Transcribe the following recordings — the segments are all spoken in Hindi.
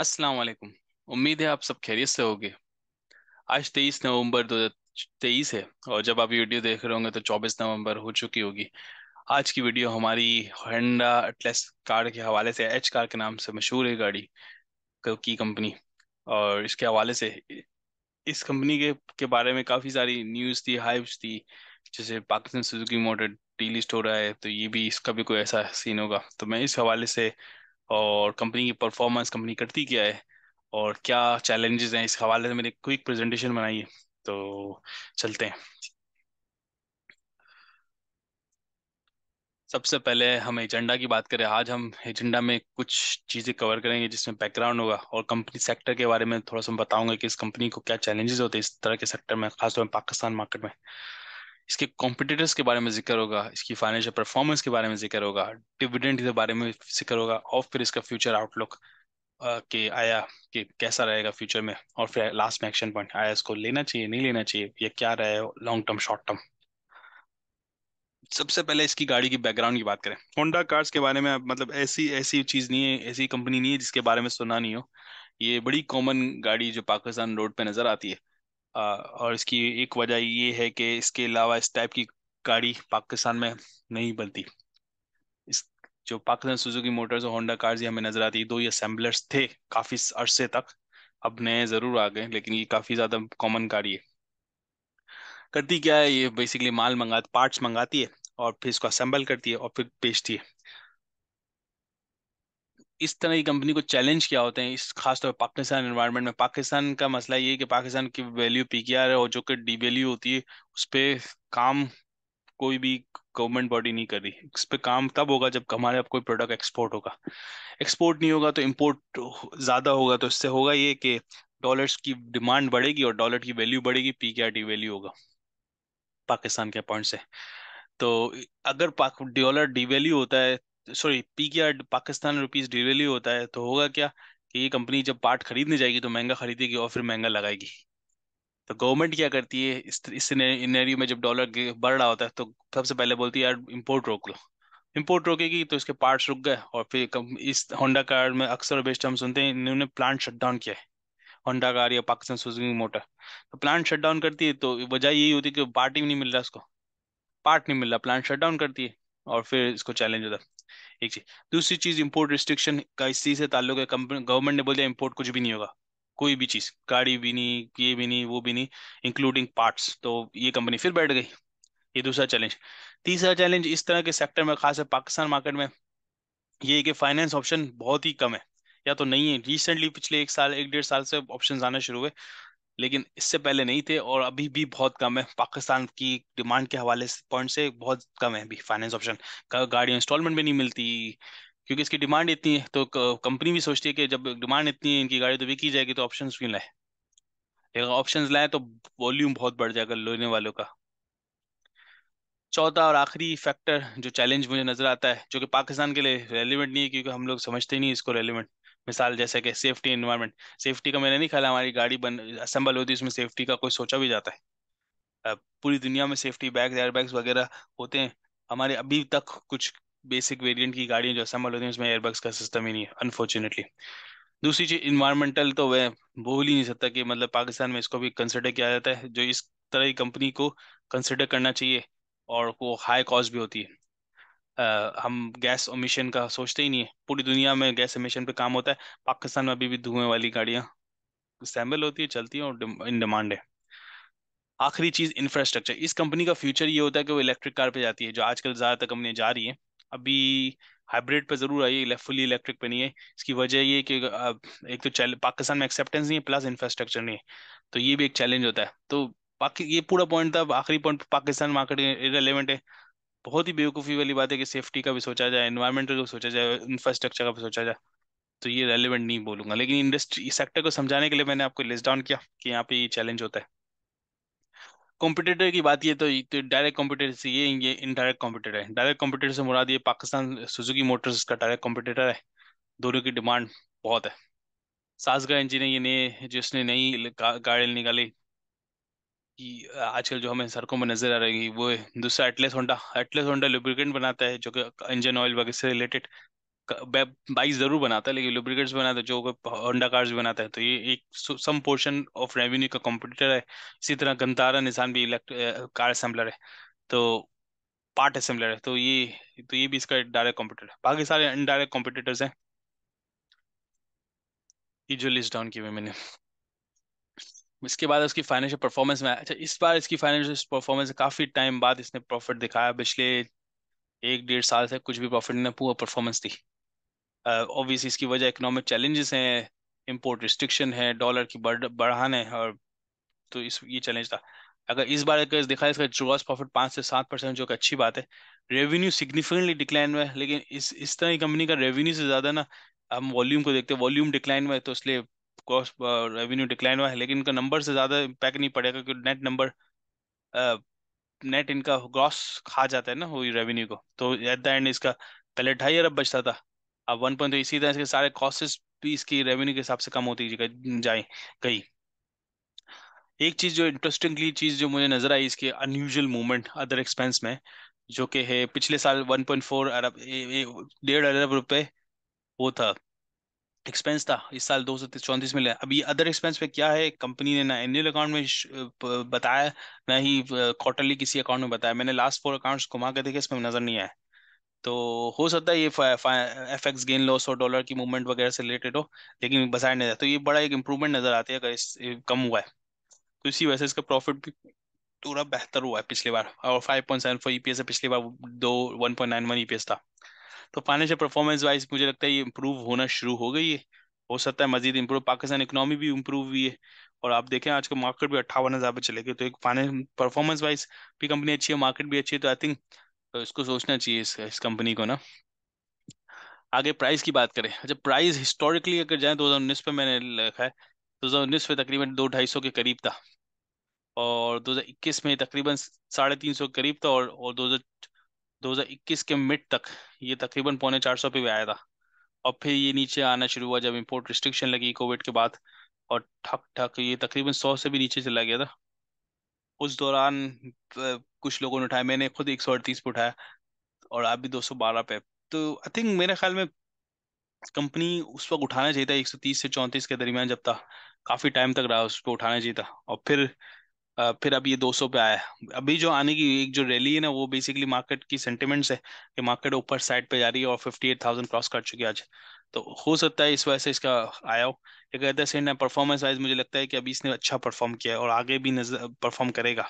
अस्सलाम वालेकुम उम्मीद है आप सब खैरियत से होंगे आज तेईस नवंबर दो हज़ार तेईस है और जब आप ये वीडियो देख रहे होंगे तो चौबीस नवंबर हो चुकी होगी आज की वीडियो हमारी होंडा एटलेस कार के हवाले से एच कार के नाम से मशहूर है गाड़ी की कंपनी और इसके हवाले से इस कंपनी के के बारे में काफ़ी सारी न्यूज़ थी हाइप्स थी जैसे पाकिस्तान सुजुकी मोटर डीलिस्ट हो रहा है तो ये भी इसका भी कोई ऐसा सीन होगा तो मैं इस हवाले से और कंपनी की परफॉर्मेंस कंपनी करती क्या है और क्या चैलेंजेस हैं इस हवाले से मैंने क्विक प्रेजेंटेशन बनाई है तो चलते हैं सबसे पहले हम एजेंडा की बात करें आज हम एजेंडा में कुछ चीज़ें कवर करेंगे जिसमें बैकग्राउंड होगा और कंपनी सेक्टर के बारे में थोड़ा सा बताऊंगा कि इस कंपनी को क्या चैलेंजेस होते हैं इस तरह के सेक्टर में खासतौर पर पाकिस्तान मार्केट में इसके कॉम्पिटिटर्स के बारे में जिक्र होगा इसकी फाइनेंशियल परफॉर्मेंस के बारे में जिक्र होगा डिविडेंड के बारे में जिक्र होगा और फिर इसका फ्यूचर आउटलुक के आया कि कैसा रहेगा फ्यूचर में और फिर लास्ट में एक्शन पॉइंट आया इसको लेना चाहिए नहीं लेना चाहिए या क्या रहे लॉन्ग टर्म शॉर्ट टर्म सबसे पहले इसकी गाड़ी की बैकग्राउंड की बात करें होंडा कार्स के बारे में मतलब ऐसी ऐसी चीज़ नहीं है ऐसी कंपनी नहीं है जिसके बारे में सुना नहीं हो ये बड़ी कॉमन गाड़ी जो पाकिस्तान रोड पे नज़र आती है और इसकी एक वजह ये है कि इसके अलावा इस टाइप की गाड़ी पाकिस्तान में नहीं बनती इस जो पाकिस्तान सुजुकी मोटर्स और होंडा कार्स हमें नजर आती है दो ये असेंबलर्स थे काफी अरसे तक अब नए जरूर आ गए लेकिन ये काफी ज्यादा कॉमन गाड़ी है करती क्या है ये बेसिकली माल मंगा पार्ट्स मंगाती है और फिर इसको असेंबल करती है और फिर बेचती है इस तरह की कंपनी को चैलेंज किया होते हैं इस खासतौर तो पर पाकिस्तान एनवायरनमेंट में पाकिस्तान का मसला ये है कि पाकिस्तान की वैल्यू पी के आर है और जो कि डी वैल्यू होती है उस पर काम कोई भी गवर्नमेंट बॉडी नहीं कर रही इस पर काम तब होगा जब हमारे आप कोई प्रोडक्ट एक्सपोर्ट होगा एक्सपोर्ट नहीं होगा तो इम्पोर्ट ज़्यादा होगा तो इससे होगा ये कि डॉलर्स की डिमांड बढ़ेगी और डॉलर की वैल्यू बढ़ेगी P K R D value होगा पाकिस्तान के पॉइंट से तो अगर डॉलर वैल्यू होता है sorry P K R Pakistan rupees devalue होता है तो होगा क्या कि ये कंपनी जब पार्ट खरीदने जाएगी तो महंगा खरीदेगी और फिर महंगा लगाएगी तो गवर्नमेंट क्या करती है इस इस सिनेरियो में जब डॉलर बढ़ रहा होता है तो सबसे पहले बोलती है यार इम्पोर्ट रोक लो इम्पोर्ट रोकेगी तो इसके पार्ट्स रुक गए और फिर इस होंडा कार में अक्सर बेस्ट हम सुनते हैं इन्होंने प्लांट शटडाउन किया है होंडा कार या पाकिस्तान सुजुकी मोटर तो प्लांट शटडाउन करती है तो वजह यही होती है कि पार्ट ही नहीं मिल रहा उसको पार्ट नहीं मिल रहा प्लांट शटडाउन करती है और फिर इसको चैलेंज होता है एक चीज दूसरी चीज इंपोर्ट रिस्ट्रिक्शन का चीज से ताल्लुक है गवर्नमेंट ने बोल दिया इम्पोर्ट कुछ भी नहीं होगा कोई भी चीज गाड़ी भी नहीं ये भी नहीं वो भी नहीं इंक्लूडिंग पार्ट्स तो ये कंपनी फिर बैठ गई ये दूसरा चैलेंज तीसरा चैलेंज इस तरह के सेक्टर में खास है पाकिस्तान मार्केट में ये कि फाइनेंस ऑप्शन बहुत ही कम है या तो नहीं है रिसेंटली पिछले एक साल एक डेढ़ साल से ऑप्शन आना शुरू हुए लेकिन इससे पहले नहीं थे और अभी भी बहुत कम है पाकिस्तान की डिमांड के हवाले पॉइंट से बहुत कम है अभी फाइनेंस ऑप्शन गाड़ी इंस्टॉलमेंट में नहीं मिलती क्योंकि इसकी डिमांड इतनी है तो कंपनी भी सोचती है कि जब डिमांड इतनी है इनकी गाड़ी तो बिकी जाएगी तो ऑप्शन क्यों लाए अगर ऑप्शन लाए तो वॉल्यूम बहुत बढ़ जाएगा लेने वालों का चौथा और आखिरी फैक्टर जो चैलेंज मुझे नजर आता है जो कि पाकिस्तान के लिए रेलिवेंट नहीं है क्योंकि हम लोग समझते नहीं इसको रेलिवेंट मिसाल जैसे कि सेफ्टी इन्वायरमेंट सेफ्टी का मैंने नहीं ख्याल हमारी गाड़ी बन असम्बल होती है उसमें सेफ्टी का कोई सोचा भी जाता है पूरी दुनिया में सेफ्टी बैग एयर बैग्स वगैरह होते हैं हमारे अभी तक कुछ बेसिक वेरिएंट की गाड़ियाँ जो असम्बल होती हैं उसमें एयरबैग्स का सिस्टम ही नहीं है अनफॉर्चुनेटली दूसरी चीज इन्वायरमेंटल तो वह बोल ही नहीं सकता कि मतलब पाकिस्तान में इसको भी कंसिडर किया जाता है जो इस तरह की कंपनी को कंसिडर करना चाहिए और वो हाई कॉस्ट भी होती है हम गैस ओमिशन का सोचते ही नहीं है पूरी दुनिया में गैस ओमिशन पे काम होता है पाकिस्तान में अभी भी धुएं वाली गाड़ियाँ सैम्बल होती है चलती है और इन डिमांड है आखिरी चीज़ इंफ्रास्ट्रक्चर इस कंपनी का फ्यूचर ये होता है कि वो इलेक्ट्रिक कार पे जाती है जो आजकल ज़्यादातर कंपनियां जा रही है अभी हाइब्रिड पे ज़रूर आई है फुली इलेक्ट्रिक पे नहीं है इसकी वजह ये कि एक तो पाकिस्तान में एक्सेप्टेंस नहीं है प्लस इंफ्रास्ट्रक्चर नहीं है तो ये भी एक चैलेंज होता है तो बाकी ये पूरा पॉइंट था आखिरी पॉइंट पाकिस्तान मार्केट इरेलीवेंट है बहुत ही बेवकूफ़ी वाली बात है कि सेफ्टी का भी सोचा जाए एनवायरमेंटल का भी सोचा जाए इंफ्रास्ट्रक्चर का भी सोचा जाए तो ये रेलिवेंट नहीं बोलूंगा लेकिन इंडस्ट्री सेक्टर को समझाने के लिए मैंने आपको लिस्ट डाउन किया कि यहाँ पे ये चैलेंज होता है कॉम्पिटेटर की बात ये तो, डायरेक्ट तो कॉम्पिटेटर से ये ये इनडायरेक्ट कॉम्पिटेटर है डायरेक्ट कॉम्पिटेटर से मुराद ये पाकिस्तान सुजुकी मोटर्स का डायरेक्ट कॉम्पिटेटर है दोनों की डिमांड बहुत है सासगा इंजीनियर ये नए जिसने नई गाड़ी निकाली कि आजकल जो हमें सड़कों में नजर आ रही वो दूसरा Atlas Honda Atlas Honda lubricant बनाता है जो कि इंजन ऑयल वगैरह से रिलेटेड बाइक जरूर बनाता है लेकिन लुब्रिकेट्स बनाता है जो होंडा कार्स बनाता है तो ये एक सम पोर्शन ऑफ रेवेन्यू का कॉम्पिटिटर है इसी तरह गंतारा निशान भी कार असेंबलर है तो पार्ट असेंबलर है तो ये तो ये भी इसका डायरेक्ट कॉम्पिटिटर है बाकी सारे इनडायरेक्ट कॉम्पिटिटर्स हैं ये जो लिस्ट डाउन किए हुए मैंने इसके बाद उसकी फाइनेंशियल परफॉर्मेंस में अच्छा इस बार इसकी फाइनेंशियल परफॉर्मेंस काफ़ी टाइम बाद इसने प्रॉफिट दिखाया पिछले एक डेढ़ साल से कुछ भी प्रॉफिट ने पूरा परफॉर्मेंस दी ऑब्वियसली इसकी वजह इकोनॉमिक चैलेंजेस हैं इम्पोर्ट रिस्ट्रिक्शन है डॉलर की बढ़ बढ़ाने है और तो इस ये चैलेंज था अगर इस बार अगर दिखा इसका ग्रॉस प्रॉफिट पाँच से सात परसेंट जो कि अच्छी बात है रेवेन्यू सिग्निफिकेंटली डिक्लाइन हुआ है लेकिन इस इस तरह की कंपनी का रेवेन्यू से ज़्यादा ना हम वॉल्यूम को देखते हैं वॉल्यूम डिक्लाइन हुआ है तो इसलिए कॉस्ट रेवेन्यू डिक्लाइन हुआ है लेकिन इनका नंबर से ज़्यादा इम्पैक्ट नहीं पड़ेगा क्योंकि नेट नंबर नेट इनका ग्रॉस खा जाता है ना वही रेवेन्यू को तो एट द एंड इसका पहले ढाई अरब बचता था अब वन पॉइंट इसी तरह इसके सारे कॉस्टेस भी इसकी रेवेन्यू के हिसाब से कम होती जाए गई एक चीज़ जो इंटरेस्टिंगली चीज़ जो मुझे नज़र आई इसके अनयूजल मूवमेंट अदर एक्सपेंस में जो कि है पिछले साल वन पॉइंट फोर अरब डेढ़ अरब रुपए वो था एक्सपेंस था इस साल दो सौ चौंतीस में अभी अदर एक्सपेंस पे क्या है कंपनी ने ना एनुअल अकाउंट में बताया ना ही क्वार्टरली किसी अकाउंट में बताया मैंने लास्ट फोर अकाउंट्स घुमा के देखे इसमें नजर नहीं आया तो हो सकता है ये एफ एक्स गेन लॉस और डॉलर की मूवमेंट वगैरह से रिलेटेड हो लेकिन बाजार नहीं तो ये बड़ा एक इम्प्रूवमेंट नजर आती है अगर इस कम हुआ है तो इसी वजह से इसका प्रॉफिट भी थोड़ा बेहतर हुआ है पिछली बार और five point seven four E P S पिछली बार दो one point nine one E P S था तो फाइनेंशियल परफॉर्मेंस वाइज मुझे लगता है ये इम्प्रूव होना शुरू हो गई है हो सकता है मजीद इम्प्रूव पाकिस्तान इकोनॉमी भी इम्प्रूव हुई है और आप देखें आज का मार्केट भी अट्ठावन हज़ार पर चले गए तो एक फाइनेंस परफॉर्मेंस वाइज भी कंपनी अच्छी है मार्केट भी अच्छी है तो आई थिंक तो इसको सोचना चाहिए इस, इस कंपनी को ना आगे प्राइस की बात करें अच्छा प्राइस हिस्टोरिकली अगर जाए दो हज़ार उन्नीस पे मैंने लिखा है तो दो हज़ार उन्नीस पे तकरीबन दो ढाई सौ के करीब था और दो हज़ार इक्कीस में तकरीबन साढ़े तीन सौ के करीब था और दो हज़ार 2021 के मिड तक ये तकरीबन पौने चार सौ पे भी आया था और फिर ये नीचे आना शुरू हुआ जब इम्पोर्ट रिस्ट्रिक्शन लगी कोविड के बाद और ठक ठक ये तकरीबन सौ से भी नीचे चला गया था उस दौरान कुछ लोगों ने उठाया मैंने खुद एक सौ अड़तीस पे उठाया और आप भी दो सौ बारह पे तो आई थिंक मेरे ख्याल में कंपनी उस वक्त उठाना चाहिए था एक सौ तीस से चौंतीस के दरमियान जब था काफ़ी टाइम तक रहा उस पर उठाना चाहिए था और फिर અ ફિર અભી ય 200 પે આયા અભી જો આને કી એક જો રેલી હે ને વો બેસિકલી માર્કેટ કી સેન્ટિમેન્ટસ હે કે માર્કેટ ઉપર સાઇડ પે જારી હે ઓર 58000 ક્રોસ કર ચુકી હ આજ તો ખુશ હોતા હે ઇસ વજહ સે ઇસકા આયા કે ગદર સૈનર પરફોર્મન્સ वाइज મુજે લગતા હે કે અભી ઇસને અચ્છા પરફોર્મ કિયા હે ઓર આગે ભી પરફોર્મ કરેગા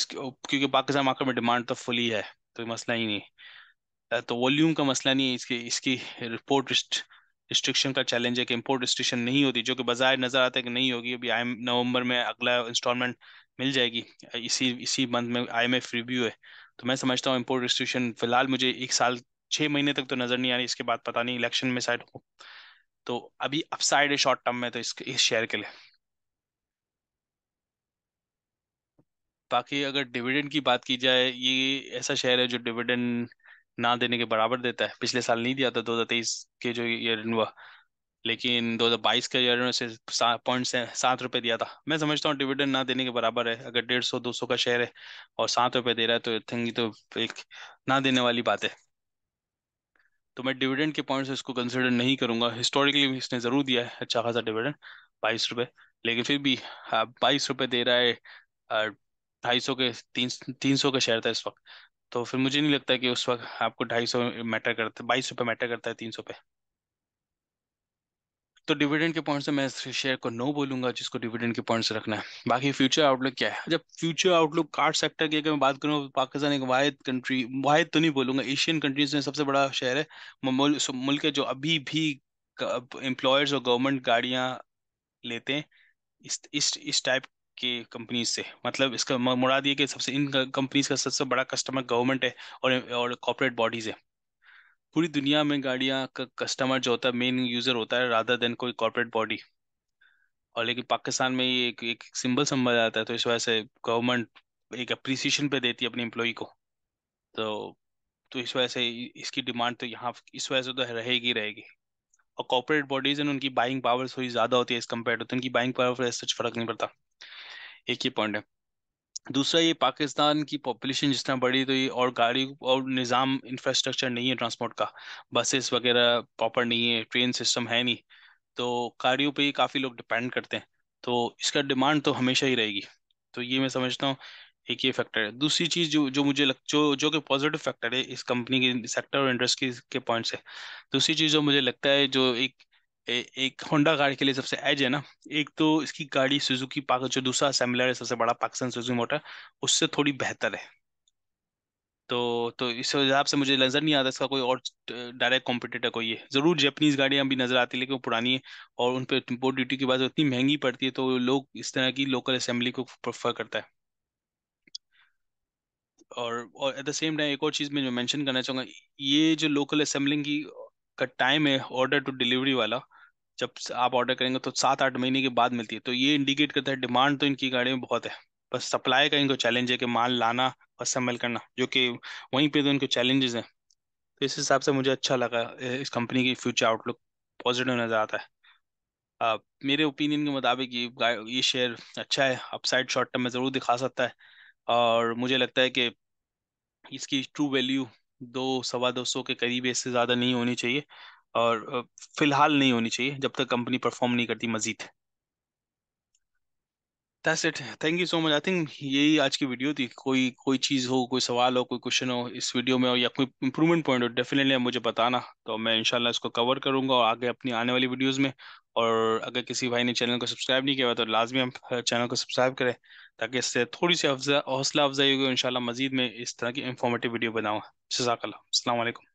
ઇસ કે ક્યોકી પાકિસ્તાન માર્કેટ મે ડિમાન્ડ તો ફुली હે તો મસલા હી નહીં તો વોલ્યુમ કા મસલા નહીં હે ઇસકે ઇસકી રિપોર્ટ રિસ્ટ્રિક્શન કા ચેલેન્જ હે કે ઇમ્પોર્ટ રિસ્ટ્રિક્શન નહીં હોતી જો કે બજાર نظر اتا હે કે નહીં હોગી અભી આયમ નોવમ્બર મે અગલા ઇન્સ્ટોલમેન્ટ मिल जाएगी इसी इसी मंथ में आई एम रिव्यू है तो मैं समझता हूँ इम्पोर्ट रिस्ट्रिक्शन फिलहाल मुझे एक साल छः महीने तक तो नज़र नहीं आ रही इसके बाद पता नहीं इलेक्शन में साइड हो तो अभी अपसाइड है शॉर्ट टर्म में तो इस, इस शेयर के लिए बाकी अगर डिविडेंड की बात की जाए ये ऐसा शेयर है जो डिविडेंड ना देने के बराबर देता है पिछले साल नहीं दिया था दो के जो ईयर हुआ लेकिन 2022 के ईयर में उसे पॉइंट सात रुपये दिया था मैं समझता हूँ डिविडेंड ना देने के बराबर है अगर डेढ़ सौ दो सौ का शेयर है और सात रुपये दे रहा है तो थिंग तो एक ना देने वाली बात है तो मैं डिविडेंड के पॉइंट से इसको कंसिडर नहीं करूंगा हिस्टोरिकली इसने ज़रूर दिया है अच्छा खासा डिविडेंड बाईस रुपये लेकिन फिर भी हाँ, बाईस रुपये दे रहा है ढाई सौ के तीन तीन सौ का शेयर था इस वक्त तो फिर मुझे नहीं लगता कि उस वक्त आपको ढाई सौ मैटर करता है बाईस रुपये मैटर करता है तीन सौ पे तो डिविडेंड के पॉइंट से मैं इस शेयर को नो बोलूंगा जिसको डिविडेंड के पॉइंट से रखना है बाकी फ्यूचर आउटलुक क्या है जब फ्यूचर आउटलुक कार्ड सेक्टर की अगर मैं बात करूँ पाकिस्तान एक वाहिद कंट्री वाहिद तो नहीं बोलूंगा एशियन कंट्रीज में सबसे बड़ा शहर है मुल्क है जो अभी भी एम्प्लॉयर्स और गवर्नमेंट गाड़ियाँ लेते हैं इस इस टाइप के कंपनीज से मतलब इसका मुराद ये कि सबसे इन कंपनीज का सबसे बड़ा कस्टमर गवर्नमेंट है और और कॉर्पोरेट बॉडीज है पूरी दुनिया में गाड़ियाँ का कस्टमर जो होता है मेन यूजर होता है राधा देन कोई कॉर्पोरेट बॉडी और लेकिन पाकिस्तान में ये एक, सिंबल समझ आता है तो इस वजह से गवर्नमेंट एक अप्रिसिएशन पे देती है अपने एम्प्लॉय को तो तो इस वजह से इसकी डिमांड तो यहाँ इस वजह से तो रहेगी रहेगी और कॉर्पोरेट बॉडीज एंड उनकी बाइंग पावर थोड़ी ज़्यादा होती है इस कम्पेयर टू तो उनकी बाइंग पावर पर सच फर्क नहीं पड़ता एक ही पॉइंट है दूसरा ये पाकिस्तान की पॉपुलेशन जिस तरह बढ़ी तो ये और गाड़ी और निज़ाम इंफ्रास्ट्रक्चर नहीं है ट्रांसपोर्ट का बसेस वगैरह प्रॉपर नहीं है ट्रेन सिस्टम है नहीं तो गाड़ियों पे ही काफ़ी लोग डिपेंड करते हैं तो इसका डिमांड तो हमेशा ही रहेगी तो ये मैं समझता हूँ एक ये फैक्टर है दूसरी चीज़ जो जो मुझे लग जो जो कि पॉजिटिव फैक्टर है इस कंपनी के सेक्टर और इंडस्ट्री के पॉइंट से दूसरी चीज़ जो मुझे लगता है जो एक एक होंडा गाड़ी के लिए सबसे एज है ना एक तो इसकी गाड़ी सुजुकी पाक जो दूसरा सेमिलर है सबसे बड़ा पाकिस्तान सुजुकी मोटर उससे थोड़ी बेहतर है तो तो इस हिसाब से मुझे नजर नहीं आता इसका कोई और डायरेक्ट कॉम्पिटिटर कोई है जरूर जैपनीज गाड़ियां भी नजर आती है लेकिन वो पुरानी है और उन पर इम्पोर्ट ड्यूटी की बात इतनी महंगी पड़ती है तो लोग इस तरह की लोकल असेंबली को प्रेफर करता है और और एट द सेम टाइम एक और चीज़ में जो मेंशन करना चाहूँगा ये जो लोकल असेंबलिंग की का टाइम है ऑर्डर टू डिलीवरी वाला जब आप ऑर्डर करेंगे तो सात आठ महीने के बाद मिलती है तो ये इंडिकेट करता है डिमांड तो इनकी गाड़ी में बहुत है बस सप्लाई का इनको चैलेंज है कि माल लाना और संभल करना जो कि वहीं पे तो इनको चैलेंजेस हैं तो इस हिसाब से मुझे अच्छा लगा इस कंपनी की फ्यूचर आउटलुक पॉजिटिव नज़र आता है आ, मेरे ओपिनियन के मुताबिक ये ये शेयर अच्छा है अपसाइड शॉर्ट टर्म में ज़रूर दिखा सकता है और मुझे लगता है कि इसकी ट्रू वैल्यू दो सवा दो सौ के करीब इससे ज़्यादा नहीं होनी चाहिए और फिलहाल नहीं होनी चाहिए जब तक कंपनी परफॉर्म नहीं करती मजीद that's it thank you so much I think यही आज की वीडियो थी कोई कोई चीज़ हो कोई सवाल हो कोई क्वेश्चन हो इस वीडियो में हो या कोई इंप्रूवमेंट पॉइंट हो डेफिनेटली मुझे बताना तो मैं इंशाल्लाह इसको कवर करूंगा और आगे अपनी आने वाली वीडियोस में और अगर किसी भाई ने चैनल को सब्सक्राइब नहीं किया तो लाजमी हम चैनल को सब्सक्राइब करें ताकि इससे थोड़ी सी हौसला अफजाई होगी इन मजीद में इस तरह की इंफॉर्मेटिव वीडियो बनाऊँ जजाकल्ला अल्लाम